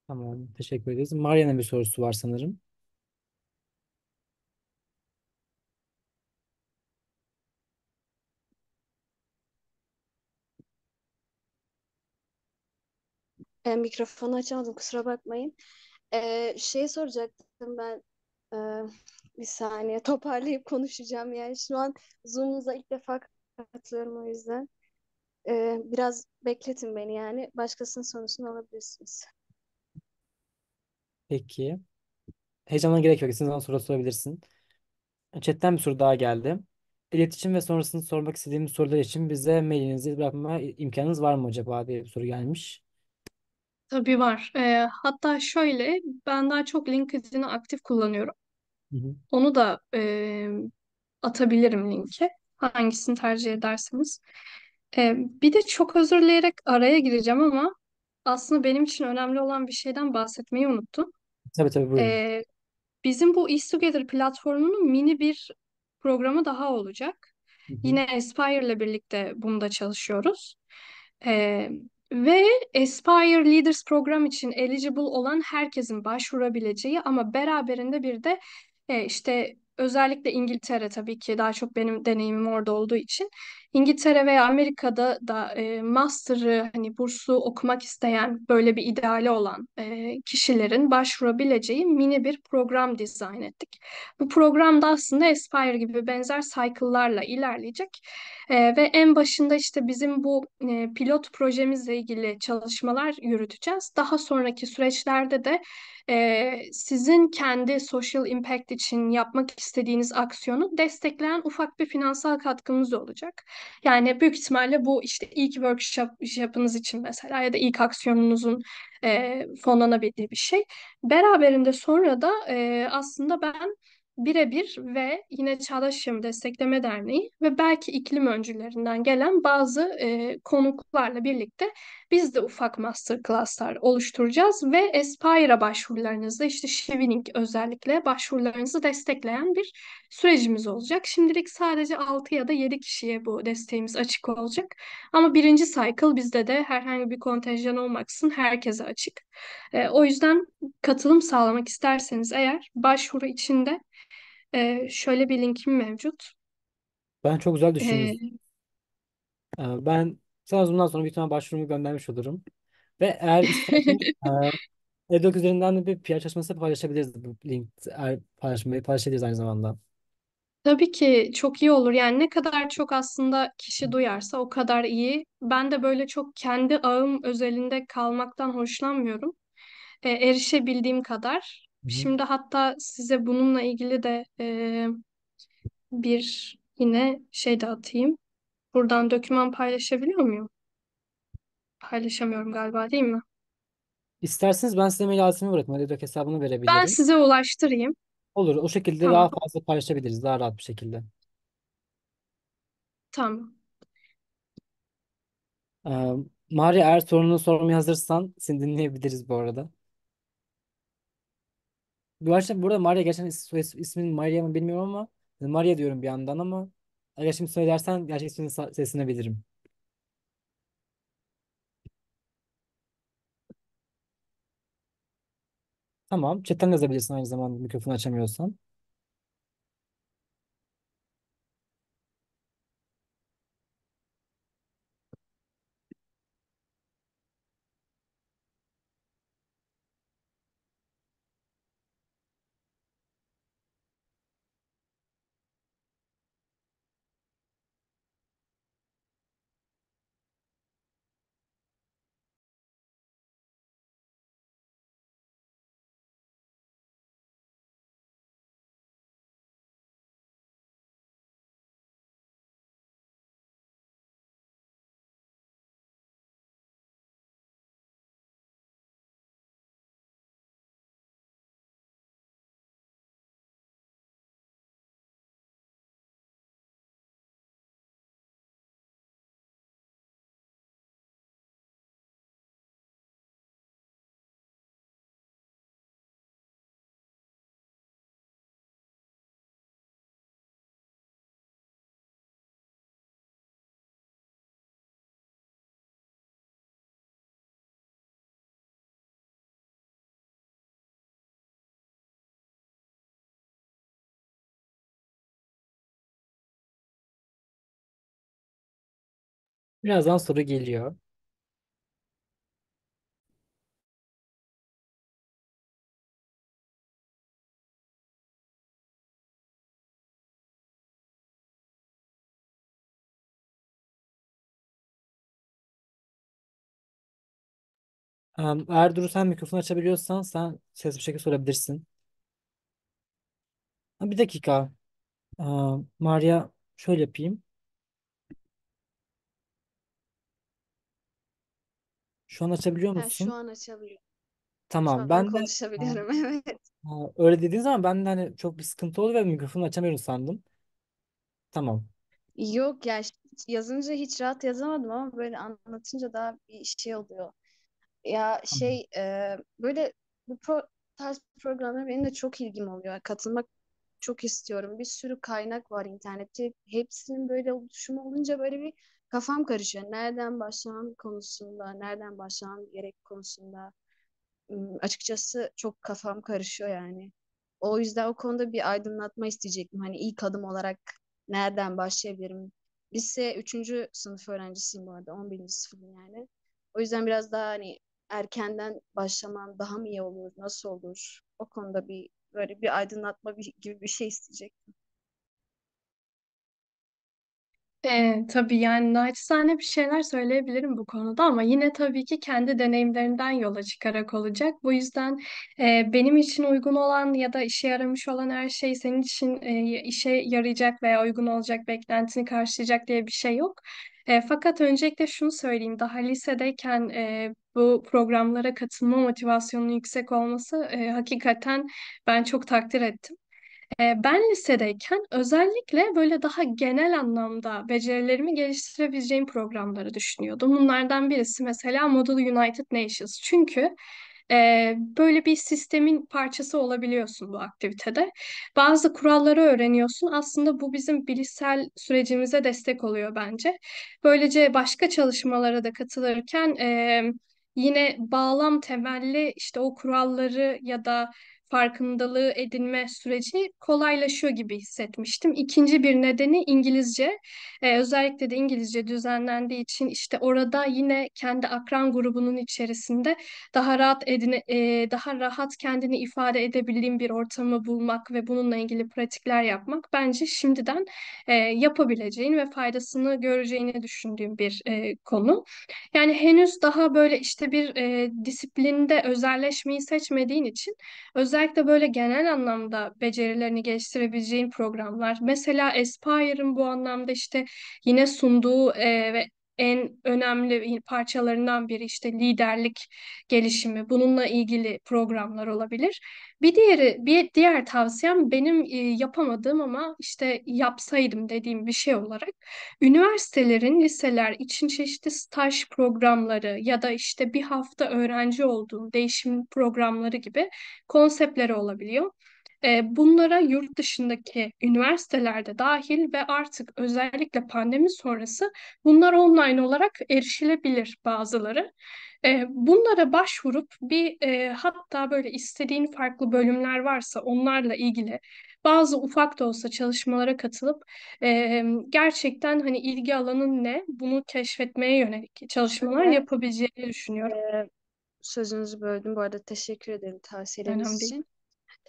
tamam teşekkür ederiz. Maria'nın bir sorusu var sanırım. E, mikrofonu açamadım kusura bakmayın. Ee, şey soracaktım ben ee, bir saniye toparlayıp konuşacağım yani şu an Zoom'unuza ilk defa katılıyorum o yüzden. Ee, biraz bekletin beni yani başkasının sorusunu alabilirsiniz. Peki. Heyecana gerek yok. İstediğin zaman soru sorabilirsin. Chat'ten bir soru daha geldi. İletişim ve sonrasını sormak istediğimiz sorular için bize mailinizi bırakma imkanınız var mı acaba diye bir soru gelmiş. Tabii var. Ee, hatta şöyle ben daha çok LinkedIn'i aktif kullanıyorum. Hı hı. Onu da e, atabilirim linki. Hangisini tercih ederseniz. Ee, bir de çok özür dileyerek araya gireceğim ama aslında benim için önemli olan bir şeyden bahsetmeyi unuttum. Tabii tabii buyurun. Ee, bizim bu East platformunun mini bir programı daha olacak. Hı hı. Yine Aspire ile birlikte bunda çalışıyoruz. Ee, ve Aspire Leaders program için eligible olan herkesin başvurabileceği ama beraberinde bir de e, işte özellikle İngiltere tabii ki daha çok benim deneyimim orada olduğu için İngiltere veya Amerika'da da e, master'ı hani bursu okumak isteyen böyle bir ideali olan e, kişilerin başvurabileceği mini bir program dizayn ettik. Bu programda aslında Aspire gibi benzer cycle'larla ilerleyecek e, ve en başında işte bizim bu e, pilot projemizle ilgili çalışmalar yürüteceğiz. Daha sonraki süreçlerde de e, sizin kendi social impact için yapmak istediğiniz aksiyonu destekleyen ufak bir finansal katkımız olacak. Yani büyük ihtimalle bu işte ilk workshop yapınız için mesela ya da ilk aksiyonunuzun e, fonlanabildiği bir şey. Beraberinde sonra da e, aslında ben birebir ve yine Çağdaş Yaşamı Destekleme Derneği ve belki iklim öncülerinden gelen bazı e, konuklarla birlikte biz de ufak masterclasslar oluşturacağız ve Espire'a başvurularınızı işte Shivining özellikle başvurularınızı destekleyen bir sürecimiz olacak. Şimdilik sadece 6 ya da 7 kişiye bu desteğimiz açık olacak. Ama birinci cycle bizde de herhangi bir kontenjan olmaksızın herkese açık. E, o yüzden katılım sağlamak isterseniz eğer başvuru içinde ee, şöyle bir linkim mevcut. Ben çok güzel Ee, düşündüm. Ben sana bundan sonra bir tane başvurumu göndermiş olurum. Ve eğer istersen e, Edok üzerinden de bir PR çalışması paylaşabiliriz bu link eğer paylaşmayı paylaşabiliriz aynı zamanda. Tabii ki çok iyi olur. Yani ne kadar çok aslında kişi duyarsa o kadar iyi. Ben de böyle çok kendi ağım özelinde kalmaktan hoşlanmıyorum. Ee, erişebildiğim kadar. Şimdi hatta size bununla ilgili de e, bir yine şey de atayım. Buradan doküman paylaşabiliyor muyum? Paylaşamıyorum galiba değil mi? İsterseniz ben size mail adresimi bırakayım. Adobe hesabını verebilirim. Ben size ulaştırayım. Olur. O şekilde Tamam. daha fazla paylaşabiliriz. Daha rahat bir şekilde. Tamam. Ee, Maria eğer sorunu sormaya hazırsan seni dinleyebiliriz bu arada. Gerçi burada Maria gerçekten is is- isminin Maria mı bilmiyorum ama Maria diyorum bir yandan ama eğer şimdi söylersen gerçek ismini sesini bilirim. Tamam. Chatten yazabilirsin aynı zamanda mikrofonu açamıyorsan. Birazdan soru geliyor. Um, Eğer Duru sen mikrofonu açabiliyorsan sen sesli bir şekilde sorabilirsin. Ha, Bir dakika. Maria şöyle yapayım. Şu an açabiliyor Ha, musun? şu an açabiliyorum. Şu Tamam. an Ben de ha, konuşabiliyorum. Evet. ha, öyle dediğin zaman ben de hani çok bir sıkıntı oldu ve mikrofonu açamıyorum sandım. Tamam. Yok ya yazınca hiç rahat yazamadım ama böyle anlatınca daha bir şey oluyor. Ya şey, Tamam. şey e, böyle bu pro tarz programlar benim de çok ilgim oluyor. Katılmak çok istiyorum. Bir sürü kaynak var internette. Hepsinin böyle oluşumu olunca böyle bir kafam karışıyor. Nereden başlamam konusunda, nereden başlamam gerek konusunda açıkçası çok kafam karışıyor yani. O yüzden o konuda bir aydınlatma isteyecektim. Hani ilk adım olarak nereden başlayabilirim? Lise 3. sınıf öğrencisiyim bu arada. 11. sınıfım yani. O yüzden biraz daha hani erkenden başlamam daha mı iyi olur, nasıl olur? O konuda bir böyle bir aydınlatma gibi bir şey isteyecektim. E, tabii yani naçizane bir şeyler söyleyebilirim bu konuda ama yine tabii ki kendi deneyimlerinden yola çıkarak olacak. Bu yüzden e, benim için uygun olan ya da işe yaramış olan her şey senin için e, işe yarayacak veya uygun olacak, beklentini karşılayacak diye bir şey yok. E, fakat öncelikle şunu söyleyeyim, daha lisedeyken e, bu programlara katılma motivasyonunun yüksek olması e, hakikaten ben çok takdir ettim. Ben lisedeyken özellikle böyle daha genel anlamda becerilerimi geliştirebileceğim programları düşünüyordum. Bunlardan birisi mesela Model United Nations. Çünkü e, böyle bir sistemin parçası olabiliyorsun bu aktivitede. Bazı kuralları öğreniyorsun. Aslında bu bizim bilişsel sürecimize destek oluyor bence. Böylece başka çalışmalara da katılırken e, yine bağlam temelli işte o kuralları ya da farkındalığı edinme süreci kolaylaşıyor gibi hissetmiştim. İkinci bir nedeni İngilizce. Ee, özellikle de İngilizce düzenlendiği için işte orada yine kendi akran grubunun içerisinde daha rahat edine, e, daha rahat kendini ifade edebildiğim bir ortamı bulmak ve bununla ilgili pratikler yapmak bence şimdiden e, yapabileceğin ve faydasını göreceğini düşündüğüm bir e, konu. Yani henüz daha böyle işte bir e, disiplinde özelleşmeyi seçmediğin için özel Özellikle böyle genel anlamda becerilerini geliştirebileceğin programlar. Mesela Aspire'ın bu anlamda işte yine sunduğu e, ve en önemli parçalarından biri işte liderlik gelişimi. Bununla ilgili programlar olabilir. Bir diğeri bir diğer tavsiyem benim e, yapamadığım ama işte yapsaydım dediğim bir şey olarak üniversitelerin liseler için çeşitli staj programları ya da işte bir hafta öğrenci olduğum değişim programları gibi konseptleri olabiliyor. Ee, bunlara yurt dışındaki üniversitelerde dahil ve artık özellikle pandemi sonrası bunlar online olarak erişilebilir bazıları. Ee, bunlara başvurup bir e, hatta böyle istediğin farklı bölümler varsa onlarla ilgili bazı ufak da olsa çalışmalara katılıp e, gerçekten hani ilgi alanın ne bunu keşfetmeye yönelik çalışmalar evet. yapabileceğini düşünüyorum. E, sözünüzü böldüm bu arada teşekkür ederim tavsiyeleriniz için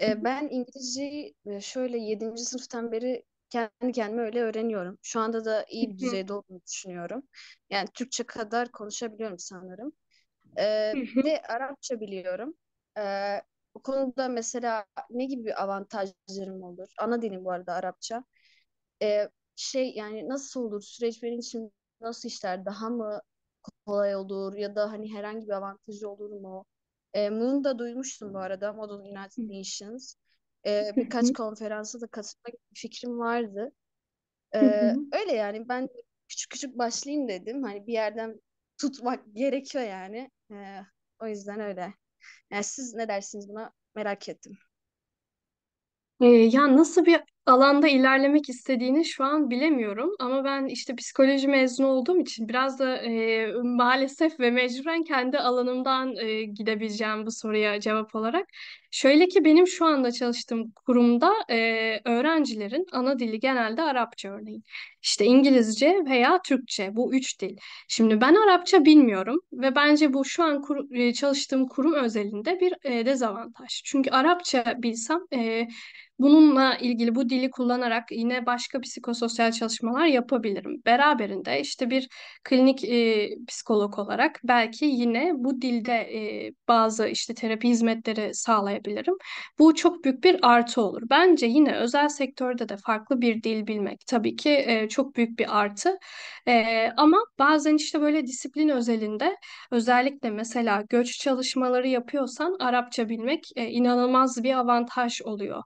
ben İngilizceyi şöyle 7. sınıftan beri kendi kendime öyle öğreniyorum. Şu anda da iyi bir düzeyde olduğunu düşünüyorum. Yani Türkçe kadar konuşabiliyorum sanırım. Ee, bir de Arapça biliyorum. bu konuda mesela ne gibi avantajlarım olur? Ana dilim bu arada Arapça. şey yani nasıl olur? Süreç benim için nasıl işler? Daha mı kolay olur? Ya da hani herhangi bir avantajı olur mu? E, bunu da duymuştum bu arada modern United Nations. E, birkaç konferansa da katılmak fikrim vardı. E, öyle yani ben küçük küçük başlayayım dedim. Hani bir yerden tutmak gerekiyor yani. E, o yüzden öyle. Yani siz ne dersiniz buna merak ettim. Ee, ya nasıl bir alanda ilerlemek istediğini şu an bilemiyorum. Ama ben işte psikoloji mezunu olduğum için biraz da e, maalesef ve mecburen kendi alanımdan e, gidebileceğim bu soruya cevap olarak. Şöyle ki benim şu anda çalıştığım kurumda e, öğrencilerin ana dili genelde Arapça örneğin. İşte İngilizce veya Türkçe bu üç dil. Şimdi ben Arapça bilmiyorum ve bence bu şu an kur, e, çalıştığım kurum özelinde bir e, dezavantaj. Çünkü Arapça bilsem... E, Bununla ilgili bu dili kullanarak yine başka psikososyal çalışmalar yapabilirim. Beraberinde işte bir klinik e, psikolog olarak belki yine bu dilde e, bazı işte terapi hizmetleri sağlayabilirim. Bu çok büyük bir artı olur. Bence yine özel sektörde de farklı bir dil bilmek tabii ki e, çok büyük bir artı. E, ama bazen işte böyle disiplin özelinde özellikle mesela göç çalışmaları yapıyorsan Arapça bilmek e, inanılmaz bir avantaj oluyor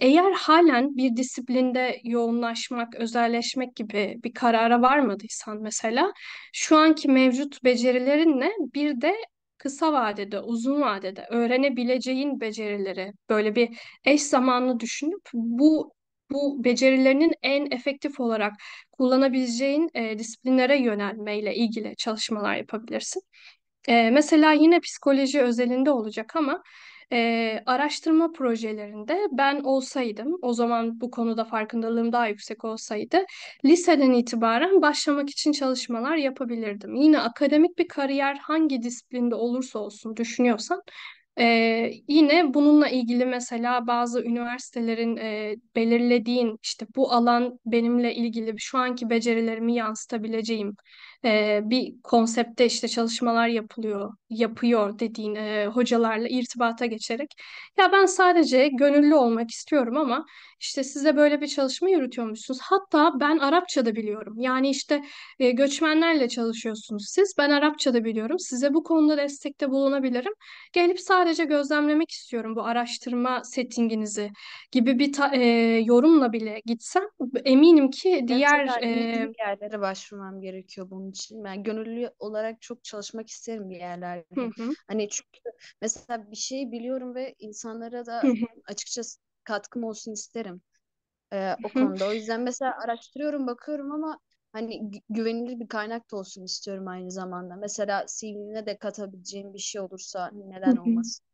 eğer halen bir disiplinde yoğunlaşmak, özelleşmek gibi bir karara varmadıysan mesela şu anki mevcut becerilerinle bir de kısa vadede, uzun vadede öğrenebileceğin becerileri böyle bir eş zamanlı düşünüp bu bu becerilerinin en efektif olarak kullanabileceğin e, disiplinlere yönelmeyle ilgili çalışmalar yapabilirsin. E, mesela yine psikoloji özelinde olacak ama e, araştırma projelerinde ben olsaydım, o zaman bu konuda farkındalığım daha yüksek olsaydı, liseden itibaren başlamak için çalışmalar yapabilirdim. Yine akademik bir kariyer hangi disiplinde olursa olsun düşünüyorsan, ee, yine bununla ilgili mesela bazı üniversitelerin e, belirlediğin işte bu alan benimle ilgili şu anki becerilerimi yansıtabileceğim e, bir konsepte işte çalışmalar yapılıyor, yapıyor dediğin e, hocalarla irtibata geçerek ya ben sadece gönüllü olmak istiyorum ama işte size böyle bir çalışma yürütüyormuşsunuz. Hatta ben Arapça da biliyorum. Yani işte e, göçmenlerle çalışıyorsunuz siz. Ben Arapça da biliyorum. Size bu konuda destekte bulunabilirim. Gelip sadece gözlemlemek istiyorum bu araştırma settinginizi gibi bir ta, e, yorumla bile gitsem eminim ki diğer e, yerlere başvurmam gerekiyor bunun için yani gönüllü olarak çok çalışmak isterim bir yerlerde. Hı hı. Hani çünkü mesela bir şey biliyorum ve insanlara da hı hı. açıkçası katkım olsun isterim e, o konuda. O yüzden mesela araştırıyorum, bakıyorum ama hani güvenilir bir kaynak da olsun istiyorum aynı zamanda. Mesela CV'ne de katabileceğim bir şey olursa hani neden olmasın?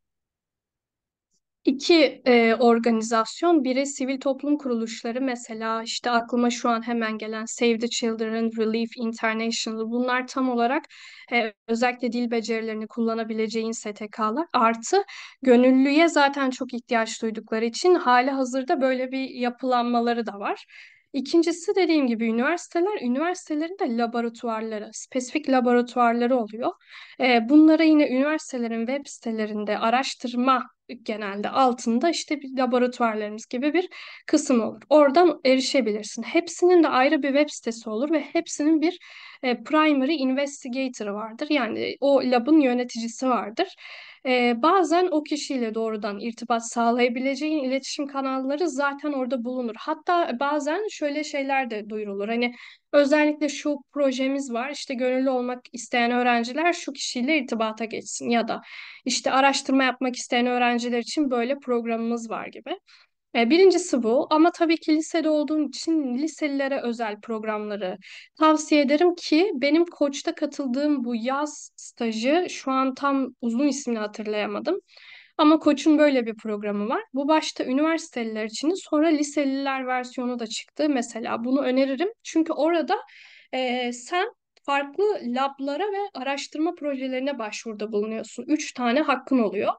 İki e, organizasyon, biri sivil toplum kuruluşları mesela işte aklıma şu an hemen gelen Save the Children, Relief International bunlar tam olarak e, özellikle dil becerilerini kullanabileceğin STK'lar artı gönüllüye zaten çok ihtiyaç duydukları için hali hazırda böyle bir yapılanmaları da var. İkincisi dediğim gibi üniversiteler, üniversitelerin de laboratuvarları, spesifik laboratuvarları oluyor. E, bunlara yine üniversitelerin web sitelerinde araştırma genelde altında işte bir laboratuvarlarımız gibi bir kısım olur. Oradan erişebilirsin. Hepsinin de ayrı bir web sitesi olur ve hepsinin bir e, primary investigator'ı vardır. Yani o labın yöneticisi vardır. E, bazen o kişiyle doğrudan irtibat sağlayabileceğin iletişim kanalları zaten orada bulunur. Hatta bazen şöyle şeyler de duyurulur. Hani özellikle şu projemiz var işte gönüllü olmak isteyen öğrenciler şu kişiyle irtibata geçsin ya da işte araştırma yapmak isteyen öğrenciler için böyle programımız var gibi. E, birincisi bu ama tabii ki lisede olduğum için liselilere özel programları tavsiye ederim ki benim koçta katıldığım bu yaz stajı şu an tam uzun ismini hatırlayamadım. Ama koçun böyle bir programı var. Bu başta üniversiteliler için sonra liseliler versiyonu da çıktı. Mesela bunu öneririm. Çünkü orada e, sen farklı lablara ve araştırma projelerine başvuruda bulunuyorsun. Üç tane hakkın oluyor.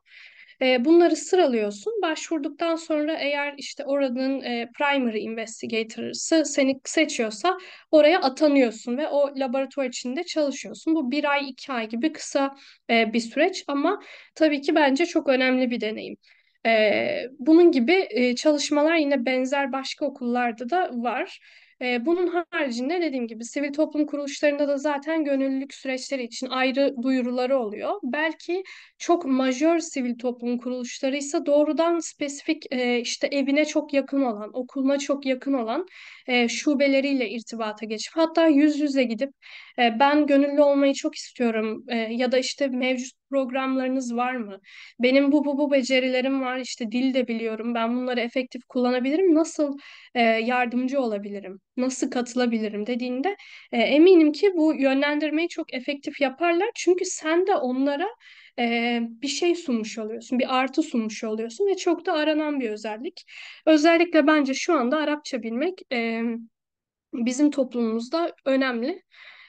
E, bunları sıralıyorsun. Başvurduktan sonra eğer işte oranın e, primary investigator'sı seni seçiyorsa oraya atanıyorsun ve o laboratuvar içinde çalışıyorsun. Bu bir ay iki ay gibi kısa e, bir süreç ama tabii ki bence çok önemli bir deneyim. bunun gibi çalışmalar yine benzer başka okullarda da var. Ee, bunun haricinde dediğim gibi sivil toplum kuruluşlarında da zaten gönüllülük süreçleri için ayrı duyuruları oluyor. Belki çok majör sivil toplum kuruluşları ise doğrudan spesifik e, işte evine çok yakın olan, okuluna çok yakın olan e, şubeleriyle irtibata geçip hatta yüz yüze gidip e, ben gönüllü olmayı çok istiyorum ya da işte mevcut programlarınız var mı? Benim bu bu bu becerilerim var işte dil de biliyorum ben bunları efektif kullanabilirim nasıl e, yardımcı olabilirim? Nasıl katılabilirim dediğinde e, eminim ki bu yönlendirmeyi çok efektif yaparlar çünkü sen de onlara e, bir şey sunmuş oluyorsun, bir artı sunmuş oluyorsun ve çok da aranan bir özellik. Özellikle bence şu anda Arapça bilmek e, bizim toplumumuzda önemli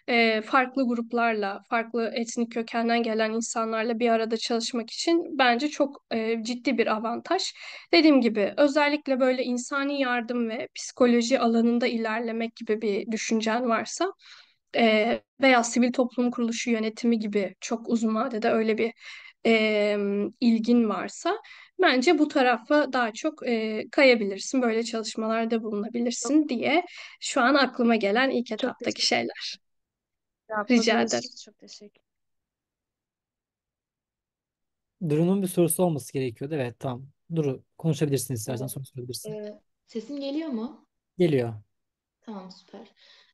e, farklı gruplarla, farklı etnik kökenden gelen insanlarla bir arada çalışmak için bence çok e, ciddi bir avantaj. Dediğim gibi özellikle böyle insani yardım ve psikoloji alanında ilerlemek gibi bir düşüncen varsa e, veya sivil toplum kuruluşu yönetimi gibi çok uzun vadede öyle bir e, ilgin varsa bence bu tarafa daha çok e, kayabilirsin, böyle çalışmalarda bulunabilirsin diye şu an aklıma gelen ilk etaptaki şeyler. Rica Cevapladığınız ederim. çok teşekkür Duru'nun bir sorusu olması gerekiyordu. Evet tamam. Duru konuşabilirsin istersen Evet. sorabilirsin. Ee, sesim geliyor mu? Geliyor. Tamam süper.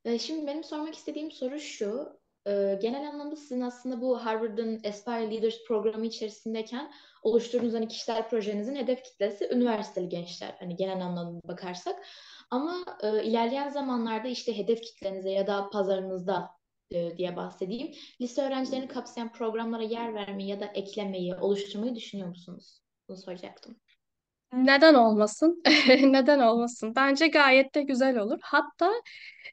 Ee, şimdi benim sormak istediğim soru şu. Ee, genel anlamda sizin aslında bu Harvard'ın Aspire Leaders programı içerisindeyken oluşturduğunuz hani kişisel projenizin hedef kitlesi üniversiteli gençler. Hani genel anlamda bakarsak. Ama e, ilerleyen zamanlarda işte hedef kitlenize ya da pazarınızda e, diye bahsedeyim. Lise öğrencilerini kapsayan programlara yer vermeyi ya da eklemeyi, oluşturmayı düşünüyor musunuz? Bunu soracaktım. Neden olmasın? Neden olmasın? Bence gayet de güzel olur. Hatta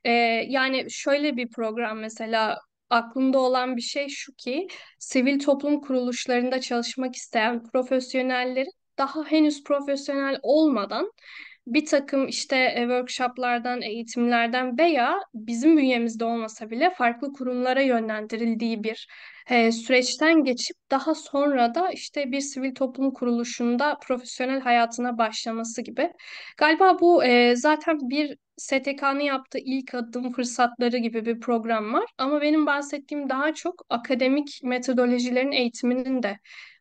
e, yani şöyle bir program mesela aklımda olan bir şey şu ki sivil toplum kuruluşlarında çalışmak isteyen profesyonellerin daha henüz profesyonel olmadan bir takım işte e, workshoplardan, eğitimlerden veya bizim bünyemizde olmasa bile farklı kurumlara yönlendirildiği bir e, süreçten geçip daha sonra da işte bir sivil toplum kuruluşunda profesyonel hayatına başlaması gibi. Galiba bu e, zaten bir STK'nın yaptığı ilk adım fırsatları gibi bir program var. Ama benim bahsettiğim daha çok akademik metodolojilerin eğitiminin de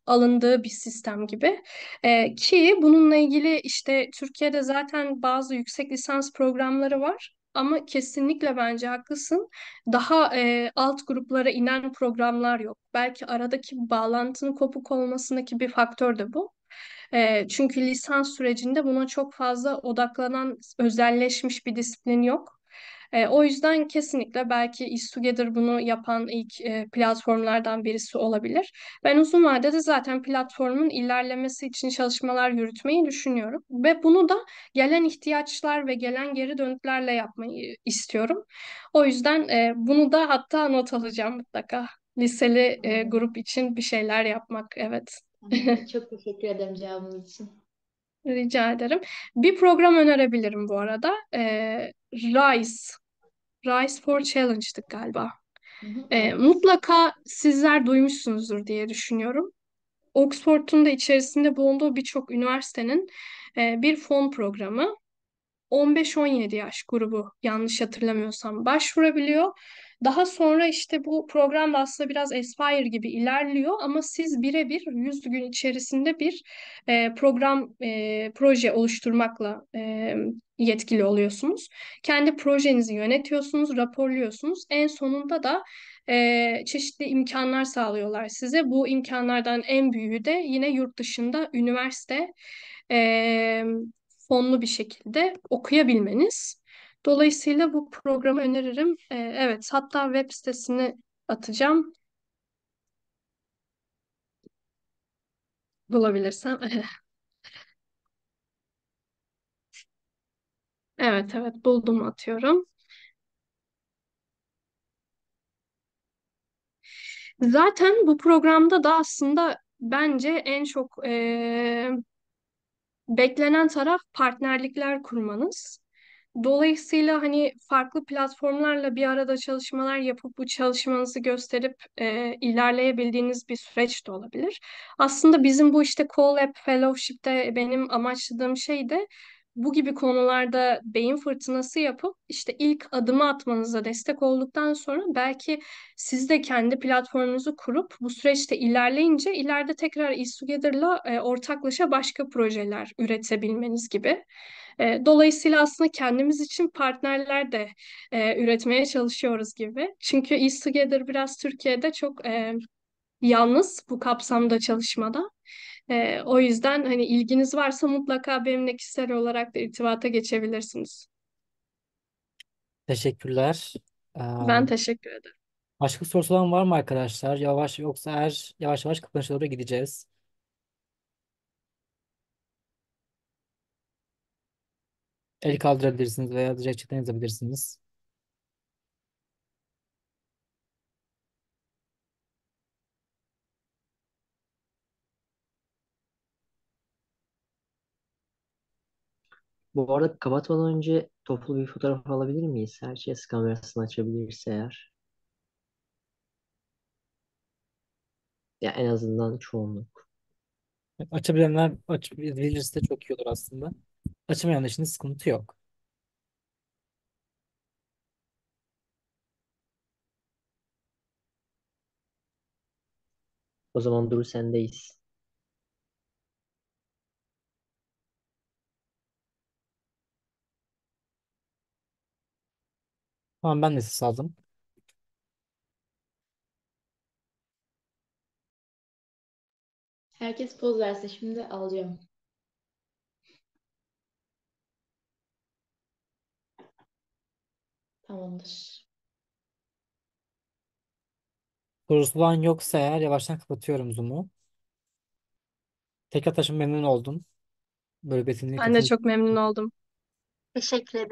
alındığı bir sistem gibi. E, ki bununla ilgili işte Türkiye'de zaten bazı yüksek lisans programları var. Ama kesinlikle bence haklısın. Daha e, alt gruplara inen programlar yok. Belki aradaki bağlantının kopuk olmasındaki bir faktör de bu. E, çünkü lisans sürecinde buna çok fazla odaklanan, özelleşmiş bir disiplin yok. E, o yüzden kesinlikle belki Is Together bunu yapan ilk e, platformlardan birisi olabilir. Ben uzun vadede zaten platformun ilerlemesi için çalışmalar yürütmeyi düşünüyorum. Ve bunu da gelen ihtiyaçlar ve gelen geri dönütlerle yapmayı istiyorum. O yüzden e, bunu da hatta not alacağım mutlaka. Liseli e, grup için bir şeyler yapmak, evet. Çok teşekkür ederim cevabınız için. Rica ederim. Bir program önerebilirim bu arada. E, RISE Rise for Challenge'dık galiba. Hı hı. E, mutlaka sizler duymuşsunuzdur diye düşünüyorum. Oxford'un da içerisinde bulunduğu birçok üniversitenin e, bir fon programı. 15-17 yaş grubu yanlış hatırlamıyorsam başvurabiliyor. Daha sonra işte bu program da aslında biraz Aspire gibi ilerliyor ama siz birebir 100 gün içerisinde bir e, program e, proje oluşturmakla e, yetkili oluyorsunuz. Kendi projenizi yönetiyorsunuz, raporluyorsunuz. En sonunda da e, çeşitli imkanlar sağlıyorlar size. Bu imkanlardan en büyüğü de yine yurt dışında üniversite e, fonlu bir şekilde okuyabilmeniz. Dolayısıyla bu programı öneririm. E, evet, hatta web sitesini atacağım. Bulabilirsem. Evet evet buldum atıyorum. Zaten bu programda da aslında bence en çok eee, beklenen taraf partnerlikler kurmanız. Dolayısıyla hani farklı platformlarla bir arada çalışmalar yapıp bu çalışmanızı gösterip e, ilerleyebildiğiniz bir süreç de olabilir. Aslında bizim bu işte CoLab Fellowship'te benim amaçladığım şey de bu gibi konularda beyin fırtınası yapıp işte ilk adımı atmanıza destek olduktan sonra belki siz de kendi platformunuzu kurup bu süreçte ilerleyince ileride tekrar İSUGETHER'la e, ortaklaşa başka projeler üretebilmeniz gibi. E, dolayısıyla aslında kendimiz için partnerler de e, üretmeye çalışıyoruz gibi. Çünkü İSUGETHER biraz Türkiye'de çok e, yalnız bu kapsamda çalışmada. E, o yüzden hani ilginiz varsa mutlaka benimle kişisel olarak da irtibata geçebilirsiniz. Teşekkürler. Ben teşekkür ederim. başka sorusu olan var mı arkadaşlar? Yavaş yoksa her yavaş yavaş kapanışa doğru gideceğiz. El kaldırabilirsiniz veya direkt chatten yazabilirsiniz. Bu arada kapatmadan önce toplu bir fotoğraf alabilir miyiz? Herkes şey kamerasını açabilirse eğer. Ya en azından çoğunluk. Açabilenler açabilirse çok iyi olur aslında. Açamayanlar için sıkıntı yok. O zaman Duru sendeyiz. Tamam ben de ses aldım. Herkes poz versin. Şimdi alacağım. Tamamdır. Sorusu olan yoksa eğer yavaştan kapatıyorum Zoom'u. Tekrar taşın memnun oldum. Böyle betimli Ben de katılım. çok memnun oldum. Teşekkür ederim.